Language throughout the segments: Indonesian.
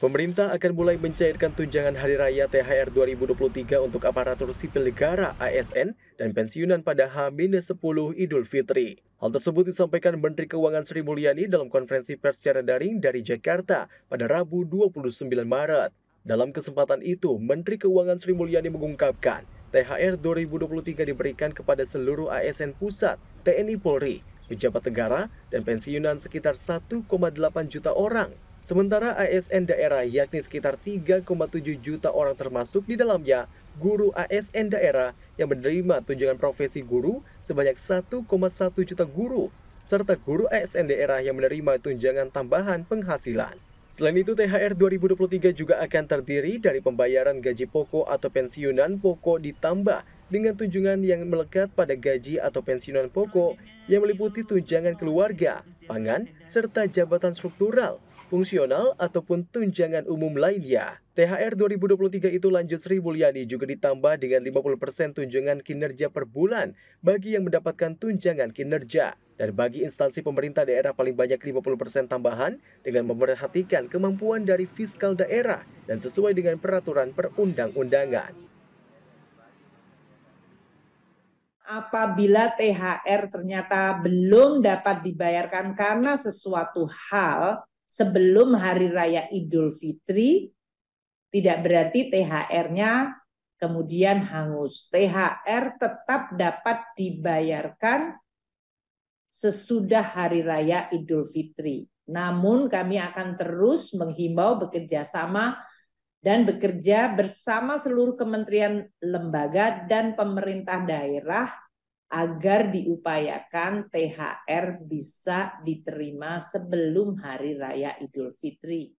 Pemerintah akan mulai mencairkan tunjangan Hari Raya THR 2023 untuk aparatur sipil negara ASN dan pensiunan pada H-10 Idul Fitri. Hal tersebut disampaikan Menteri Keuangan Sri Mulyani dalam konferensi pers secara daring dari Jakarta pada Rabu 29 Maret. Dalam kesempatan itu, Menteri Keuangan Sri Mulyani mengungkapkan THR 2023 diberikan kepada seluruh ASN pusat, TNI Polri, pejabat negara, dan pensiunan sekitar 1,8 juta orang Sementara ASN daerah yakni sekitar 3,7 juta orang termasuk di dalamnya guru ASN daerah yang menerima tunjangan profesi guru sebanyak 1,1 juta guru serta guru ASN daerah yang menerima tunjangan tambahan penghasilan. Selain itu, THR 2023 juga akan terdiri dari pembayaran gaji pokok atau pensiunan pokok ditambah dengan tunjangan yang melekat pada gaji atau pensiunan pokok yang meliputi tunjangan keluarga, pangan, serta jabatan struktural, fungsional, ataupun tunjangan umum lainnya. THR 2023 itu lanjut Sri Mulyani juga ditambah dengan 50% tunjangan kinerja per bulan bagi yang mendapatkan tunjangan kinerja. Dan bagi instansi pemerintah daerah paling banyak 50% tambahan dengan memperhatikan kemampuan dari fiskal daerah dan sesuai dengan peraturan perundang-undangan. Apabila THR ternyata belum dapat dibayarkan karena sesuatu hal sebelum Hari Raya Idul Fitri, tidak berarti THR-nya kemudian hangus. THR tetap dapat dibayarkan sesudah Hari Raya Idul Fitri. Namun kami akan terus menghimbau bekerja sama dan bekerja bersama seluruh kementerian lembaga dan pemerintah daerah agar diupayakan THR bisa diterima sebelum Hari Raya Idul Fitri.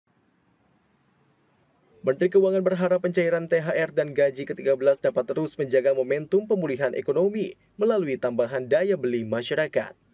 Menteri Keuangan berharap pencairan THR dan gaji ke-13 dapat terus menjaga momentum pemulihan ekonomi melalui tambahan daya beli masyarakat.